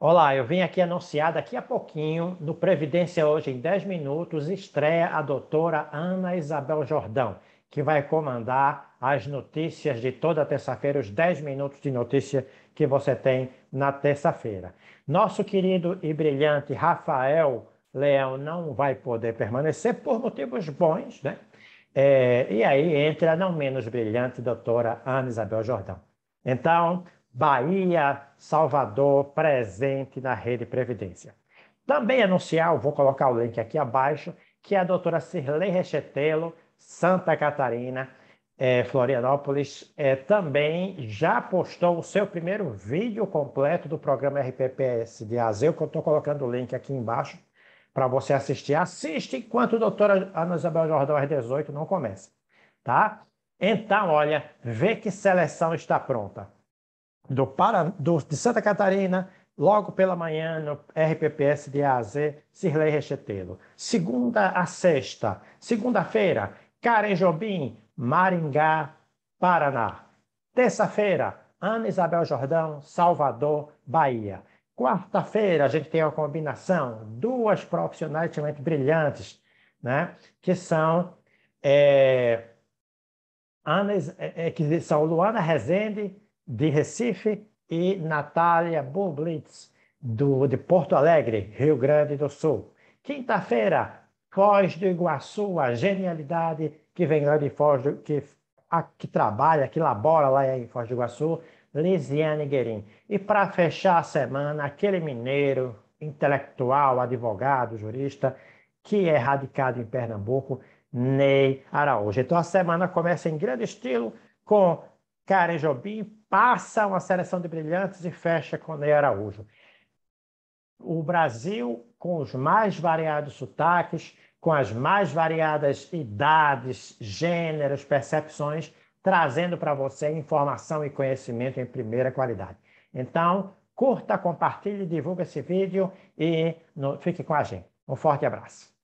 Olá, eu vim aqui anunciar daqui a pouquinho, no Previdência Hoje em 10 Minutos, estreia a doutora Ana Isabel Jordão, que vai comandar as notícias de toda terça-feira, os 10 minutos de notícia que você tem na terça-feira. Nosso querido e brilhante Rafael Leão não vai poder permanecer por motivos bons, né? É, e aí entra a não menos brilhante doutora Ana Isabel Jordão. Então, Bahia, Salvador, presente na Rede Previdência. Também anunciar, vou colocar o link aqui abaixo, que é a doutora Cirlei Rechetelo, Santa Catarina, é, Florianópolis, é, também já postou o seu primeiro vídeo completo do programa RPPS de Azeu, que eu estou colocando o link aqui embaixo para você assistir. Assiste enquanto a doutora Ana Isabel Jordão, r 18, não começa, tá? Então, olha, vê que seleção está pronta do Para, do, de Santa Catarina, logo pela manhã no RPPS de AZ, Cirlei Rechetelo. Segunda a sexta. Segunda-feira, Karen Jobim, Maringá, Paraná. Terça-feira, Ana Isabel Jordão, Salvador, Bahia. Quarta-feira, a gente tem uma combinação, duas profissionais extremamente brilhantes, né? que são é, Ana, é, eh, eh, que são Luana Rezende de Recife, e Natália Boblitz, do, de Porto Alegre, Rio Grande do Sul. Quinta-feira, Foz do Iguaçu, a genialidade que vem lá de Foz do, que, a, que trabalha, que labora lá em Foz do Iguaçu, Lisiane Guerin. E para fechar a semana, aquele mineiro, intelectual, advogado, jurista, que é radicado em Pernambuco, Ney Araújo. Então a semana começa em grande estilo com Karen Jobim passa uma seleção de brilhantes e fecha com Ney Araújo. O Brasil, com os mais variados sotaques, com as mais variadas idades, gêneros, percepções, trazendo para você informação e conhecimento em primeira qualidade. Então, curta, compartilhe, divulgue esse vídeo e no, fique com a gente. Um forte abraço.